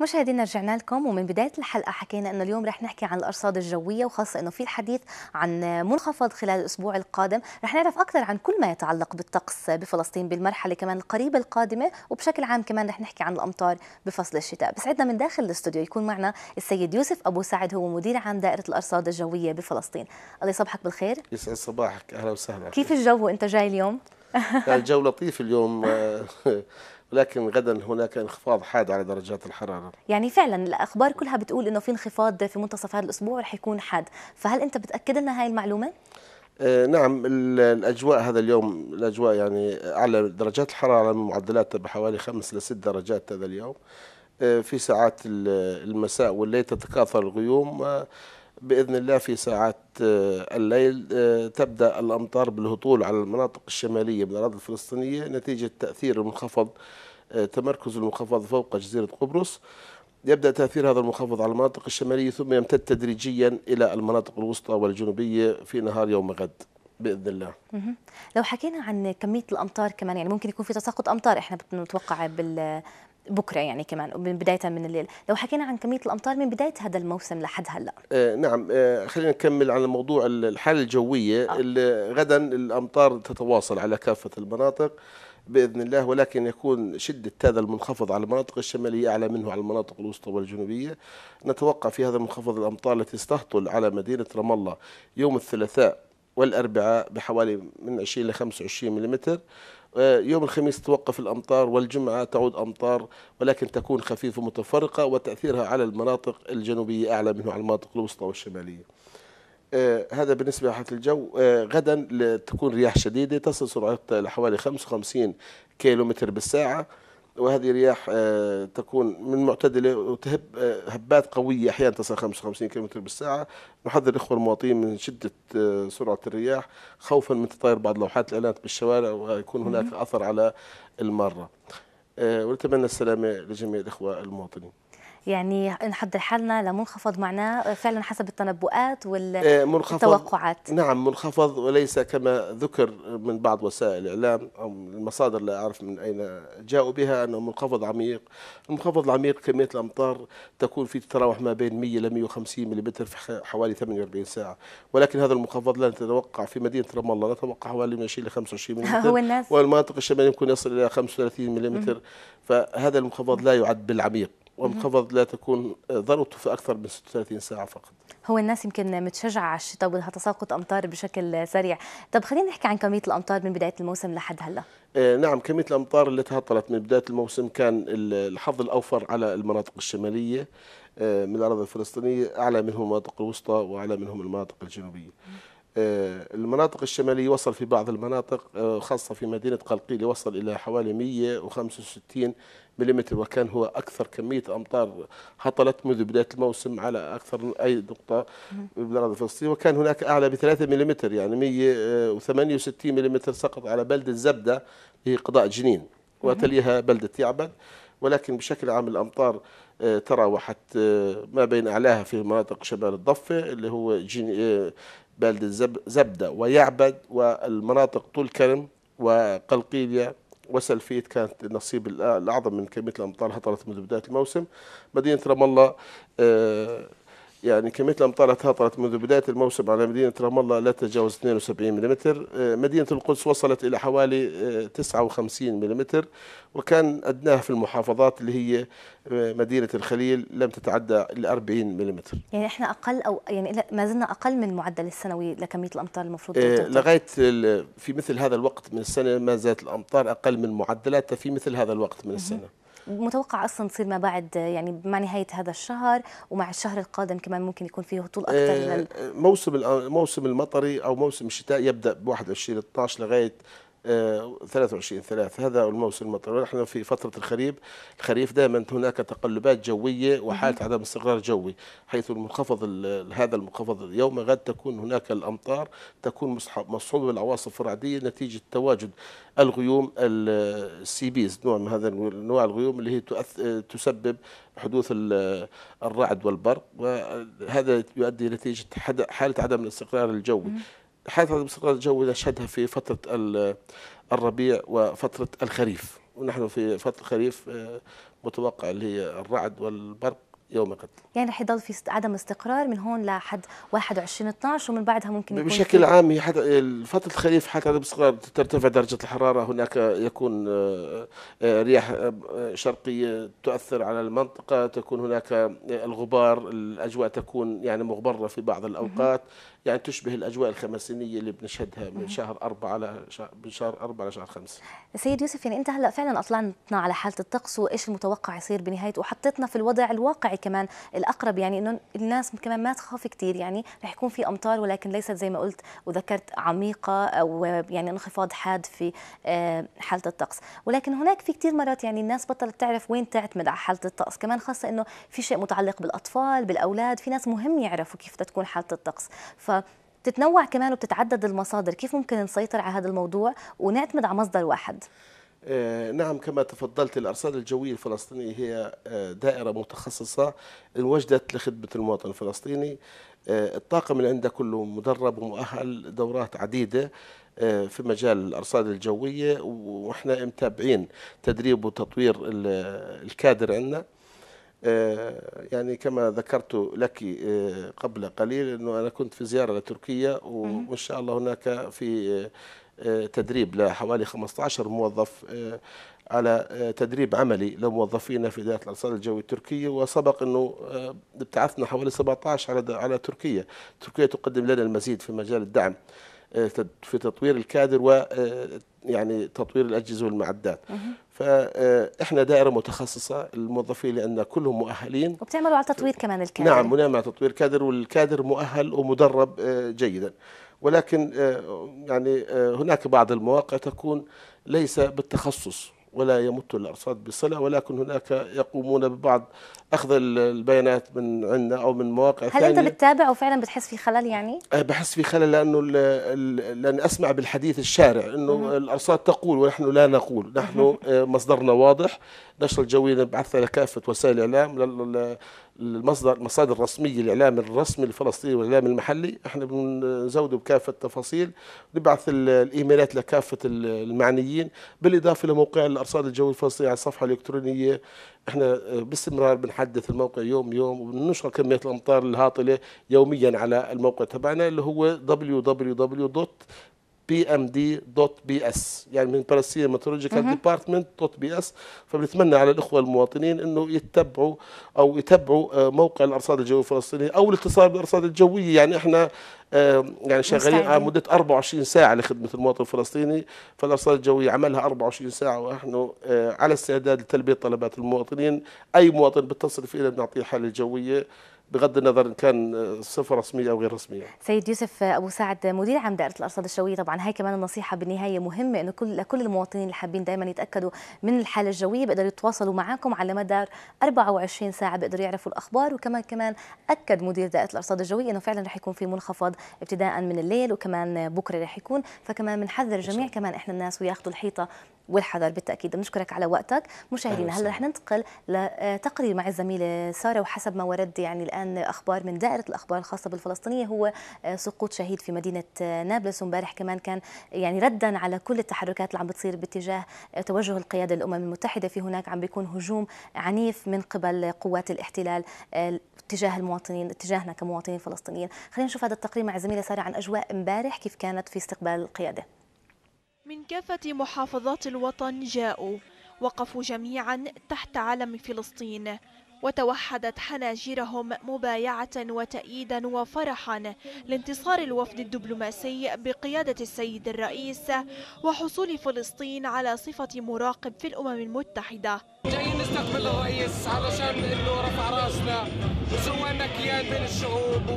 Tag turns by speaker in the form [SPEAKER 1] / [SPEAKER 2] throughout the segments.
[SPEAKER 1] مشاهدينا رجعنا لكم ومن بدايه الحلقه حكينا انه اليوم رح نحكي عن الارصاد الجويه وخاصه انه في الحديث عن منخفض خلال الاسبوع القادم رح نعرف اكثر عن كل ما يتعلق بالطقس بفلسطين بالمرحله كمان القريبه القادمه وبشكل عام كمان رح نحكي عن الامطار بفصل الشتاء بسعدنا من داخل الاستوديو يكون معنا السيد يوسف ابو سعد هو مدير عام دائره الارصاد الجويه بفلسطين الله يصبحك بالخير
[SPEAKER 2] يسعد صباحك اهلا وسهلا كيف
[SPEAKER 1] الجو وانت جاي اليوم الجو
[SPEAKER 2] لطيف اليوم ولكن غدا هناك انخفاض حاد على درجات الحرارة
[SPEAKER 1] يعني فعلا الأخبار كلها بتقول أنه في انخفاض في منتصف هذا الأسبوع رح يكون حاد فهل أنت بتأكد لنا هاي المعلومة؟
[SPEAKER 2] آه، نعم الأجواء هذا اليوم الأجواء يعني أعلى درجات الحرارة من معدلاتها بحوالي خمس لست درجات هذا اليوم آه، في ساعات المساء والليل تتكاثر الغيوم آه، باذن الله في ساعات آه، الليل آه، تبدا الامطار بالهطول على المناطق الشماليه من الاراضي الفلسطينيه نتيجه تاثير المنخفض آه، تمركز المنخفض فوق جزيره قبرص يبدا تاثير هذا المنخفض على المناطق الشماليه ثم يمتد تدريجيا الى المناطق الوسطى والجنوبيه في نهار يوم غد باذن الله
[SPEAKER 1] لو حكينا عن كميه الامطار كمان يعني ممكن يكون في تساقط امطار احنا بنتوقع بال بكره يعني كمان من بدايه من الليل لو حكينا عن كميه الامطار من بدايه هذا الموسم لحد هلا
[SPEAKER 2] آه نعم آه خلينا نكمل على موضوع الحاله الجويه آه. غدا الامطار تتواصل على كافه المناطق باذن الله ولكن يكون شده هذا المنخفض على المناطق الشماليه اعلى منه على المناطق الوسطى والجنوبيه نتوقع في هذا المنخفض الامطار التي تستهطل على مدينه رام الله يوم الثلاثاء والاربعاء بحوالي من 20 ل 25 ملم آه، يوم الخميس توقف الأمطار والجمعة تعود أمطار ولكن تكون خفيفة متفرقة وتأثيرها على المناطق الجنوبية أعلى منه على المناطق الوسطى والشمالية آه، هذا بالنسبة لحالة الجو آه، غدا تكون رياح شديدة تصل سرعتها لحوالي 55 كيلومتر بالساعة وهذه رياح آه، تكون من معتدلة وتهب آه، هبات قوية أحيانا تصل 55 كم بالساعة نحذر الإخوة المواطنين من شدة آه، سرعة الرياح خوفا من تطاير بعض لوحات الإعلانات بالشوارع ويكون هناك أثر على المارة ونتمنى السلامة لجميع الإخوة المواطنين
[SPEAKER 1] يعني نحضر حالنا لمنخفض معناه فعلا حسب التنبؤات والتوقعات
[SPEAKER 2] آه، نعم منخفض وليس كما ذكر من بعض وسائل الاعلام او المصادر لا اعرف من اين جاءوا بها انه منخفض عميق المنخفض العميق كميه الامطار تكون في تتراوح ما بين 100 ل 150 ملم في حوالي 48 ساعه ولكن هذا المنخفض لا نتوقع في مدينه رام الله نتوقع حوالي من 20 ل 25 ملم هو الناس والمناطق الشماليه يمكن يصل الى 35 ملم فهذا المنخفض لا يعد بالعميق والقفض لا تكون ذروته في اكثر من 36 ساعه فقط
[SPEAKER 1] هو الناس يمكن متشجعه على الشتاء وبدها تساقط امطار بشكل سريع طب خلينا نحكي عن كميه الامطار من بدايه الموسم لحد هلا
[SPEAKER 2] آه نعم كميه الامطار اللي تهطلت من بدايه الموسم كان الحظ الاوفر على المناطق الشماليه آه من الاراضي الفلسطينيه اعلى منهم المناطق الوسطى واعلى منهم المناطق الجنوبيه آه، المناطق الشمالية وصل في بعض المناطق آه، خاصة في مدينة قلقيلي وصل إلى حوالي 165 ملم وكان هو أكثر كمية أمطار هطلت منذ بداية الموسم على أكثر من أي نقطة بالأراضي الفلسطينية وكان هناك أعلى ب 3 ملم يعني 168 ملم سقط على بلدة زبدة في قضاء جنين وتليها بلدة يعبد ولكن بشكل عام الأمطار تراوحت آه، ما بين أعلاها في مناطق شمال الضفة اللي هو آه، بلدة زبدة ويعبد والمناطق طول كرم وقلقيلية وسلفيت كانت النصيب الأعظم من كمية الأمطار هطلت منذ بداية الموسم مدينة رام الله آه، يعني كمية الأمطار تهطلت منذ بداية الموسم على مدينة رام الله لا تتجاوز 72 ملم آه، مدينة القدس وصلت إلى حوالي 59 آه، ملم وكان أدناها في المحافظات اللي هي آه، مدينة الخليل لم تتعدى ال 40 ملم
[SPEAKER 1] يعني احنا أقل أو يعني ما زلنا أقل من المعدل السنوي لكمية الأمطار المفروض إيه لغاية
[SPEAKER 2] في مثل هذا الوقت من السنة ما زالت الأمطار أقل من معدلاتها في مثل هذا الوقت من السنة
[SPEAKER 1] متوقع اصلا تصير ما بعد يعني مع نهايه هذا الشهر ومع الشهر القادم كمان ممكن يكون فيه هطول اكثر
[SPEAKER 2] آه، موسم الموسم المطري او موسم الشتاء يبدا ب 21 12 لغايه 23 3 هذا الموسم المطر نحن في فترة الخريف الخريف دائما هناك تقلبات جوية وحالة عدم استقرار جوي حيث المنخفض هذا المنخفض اليوم غد تكون هناك الأمطار تكون مصحوبة بالعواصف الرعدية نتيجة تواجد الغيوم السي بيز نوع من هذا نوع الغيوم اللي هي تسبب حدوث الرعد والبرق وهذا يؤدي نتيجة حالة عدم الاستقرار الجوي حيث الاستقرار الجوي نشهدها في فترة الربيع وفترة الخريف ونحن في فترة الخريف آه، متوقع اللي هي الرعد والبرق يوم قد
[SPEAKER 1] يعني رح يضل في عدم استقرار من هون لحد 21 12 ومن بعدها ممكن يكون بشكل عام
[SPEAKER 2] هي فتره الخريف حتى عدم استقرار ترتفع درجه الحراره هناك يكون آه، آه، رياح شرقيه تؤثر على المنطقه تكون هناك الغبار الاجواء تكون يعني مغبره في بعض الاوقات يعني تشبه الاجواء الخمسينيه اللي بنشهدها من شهر أربعة على من شهر أربعة لشهر خمسة
[SPEAKER 1] سيد يوسف يعني انت هلا فعلا اطلعتنا على حاله الطقس وايش المتوقع يصير بنهايته وحطيتنا في الوضع الواقعي كمان الاقرب يعني انه الناس كمان ما تخاف كثير يعني رح يكون في امطار ولكن ليست زي ما قلت وذكرت عميقه او يعني انخفاض حاد في آه، حاله الطقس ولكن هناك في كثير مرات يعني الناس بطلت تعرف وين تعتمد على حاله الطقس كمان خاصه انه في شيء متعلق بالاطفال بالاولاد في ناس مهم يعرفوا كيف تكون حاله الطقس ف فتتنوع كمان وبتتعدد المصادر كيف ممكن نسيطر على هذا الموضوع ونعتمد على مصدر واحد
[SPEAKER 2] آه، نعم كما تفضلت الأرصاد الجوية الفلسطينية هي آه، دائرة متخصصة انوجدت لخدمة المواطن الفلسطيني آه، الطاقم اللي عنده كله مدرب ومؤهل دورات عديدة في مجال الأرصاد الجوية وإحنا متابعين تدريب وتطوير الكادر عندنا آه، يعني كما ذكرت لك آه، قبل قليل أنه أنا كنت في زيارة لتركيا وإن شاء الله هناك في آه، تدريب لحوالي 15 موظف على تدريب عملي لموظفينا في إدارة الأرصاد الجوي التركية وسبق أنه ابتعثنا حوالي 17 على على تركيا تركيا تقدم لنا المزيد في مجال الدعم آه، في تطوير الكادر و آه، يعني تطوير الاجهزه والمعدات فاحنا آه، دائره متخصصه الموظفين لان كلهم مؤهلين
[SPEAKER 1] وبتعملوا على تطوير كمان الكادر نعم
[SPEAKER 2] بنعمل على تطوير كادر والكادر مؤهل ومدرب جيدا ولكن يعني هناك بعض المواقع تكون ليس بالتخصص ولا يمت الأرصاد بصلة ولكن هناك يقومون ببعض أخذ البيانات من عندنا أو من مواقع هل ثانية. أنت
[SPEAKER 1] بتتابع وفعلا بتحس في خلل يعني؟
[SPEAKER 2] أه، بحس في خلل لأنه لأن أسمع بالحديث الشارع أنه الأرصاد تقول ونحن لا نقول نحن أه، مصدرنا واضح نشر الجوية نبعثها لكافة وسائل الإعلام المصدر المصادر الرسميه الاعلام الرسمي الفلسطيني والاعلام المحلي احنا بنزوده بكافه التفاصيل نبعث الايميلات لكافه المعنيين بالاضافه لموقع الارصاد الجوي الفلسطيني على الصفحه الالكترونيه احنا باستمرار بنحدث الموقع يوم يوم وبننشر كميه الامطار الهاطله يوميا على الموقع تبعنا اللي هو www اس يعني من فلسطين ميتولوجيكال ديبارتمنت دوت بي اس فبنتمنى على الاخوه المواطنين انه يتبعوا او يتبعوا آه، موقع الارصاد الجويه الفلسطينيه او الاتصال بالارصاد الجويه يعني احنا آه، يعني شغالين على آه، مده 24 ساعه لخدمه المواطن الفلسطيني فالارصاد الجويه عملها 24 ساعه ونحن على استعداد لتلبيه طلبات المواطنين اي مواطن بتصل فينا بنعطيه حاله جويه بغض النظر ان كان صفه رسميه او غير رسميه.
[SPEAKER 1] سيد يوسف ابو سعد مدير عام دائره الارصاد الجويه طبعا هاي كمان النصيحه بالنهايه مهمه انه كل لكل المواطنين اللي حابين دائما يتاكدوا من الحاله الجويه بيقدروا يتواصلوا معكم على مدار 24 ساعه بيقدروا يعرفوا الاخبار وكمان كمان اكد مدير دائره الارصاد الجويه انه فعلا رح يكون في منخفض ابتداء من الليل وكمان بكره رح يكون فكمان بنحذر الجميع كمان احنا الناس وياخذوا الحيطه والحذر بالتاكيد بنشكرك على وقتك مشاهدينا هلا رح ننتقل لتقرير مع الزميله ساره وحسب ما ورد يعني الان اخبار من دائره الاخبار الخاصه بالفلسطينيه هو سقوط شهيد في مدينه نابلس ومبارح كمان كان يعني ردا على كل التحركات اللي عم بتصير باتجاه توجه القياده الامم المتحده في هناك عم بيكون هجوم عنيف من قبل قوات الاحتلال اتجاه المواطنين اتجاهنا كمواطنين فلسطينيين خلينا نشوف هذا التقرير مع الزميله ساره عن اجواء امبارح كيف كانت في استقبال القياده
[SPEAKER 3] من كافة محافظات الوطن جاءوا وقفوا جميعا تحت علم فلسطين وتوحدت حناجرهم مبايعة وتأييدا وفرحا لانتصار الوفد الدبلوماسي بقيادة السيد الرئيس وحصول فلسطين على صفة مراقب في الأمم المتحدة جايين
[SPEAKER 2] نستقبل الرئيس علشان انه رفع راسنا وسوينا كيان بين الشعوب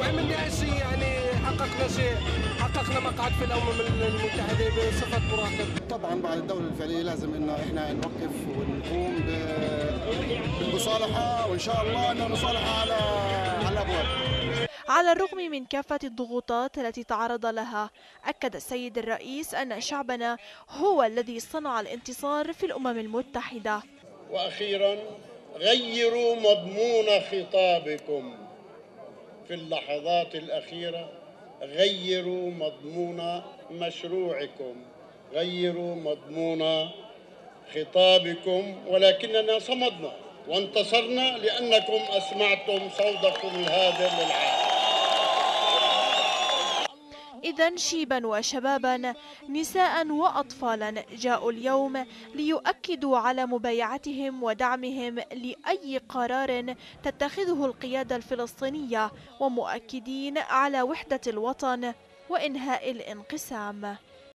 [SPEAKER 2] وعملنا إيه شيء يعني حققنا شيء حققنا مقعد في الامم المتحده بصفه مراقب طبعا بعد الدوله الفعليه لازم انه احنا نوقف ونقوم بالمصالحه وان شاء الله انه مصالحه على على الابواب
[SPEAKER 3] على الرغم من كافة الضغوطات التي تعرض لها أكد السيد الرئيس أن شعبنا هو الذي صنع الانتصار في الأمم المتحدة
[SPEAKER 2] وأخيرا غيروا مضمون خطابكم في اللحظات الأخيرة غيروا مضمون مشروعكم غيروا مضمون خطابكم ولكننا صمدنا وانتصرنا لأنكم أسمعتم صوتكم الهادر للعالم
[SPEAKER 3] تلاميذا شيبا وشبابا نساء وأطفالا جاءوا اليوم ليؤكدوا على مبايعتهم ودعمهم لأي قرار تتخذه القيادة الفلسطينية ومؤكدين على وحدة الوطن وإنهاء الانقسام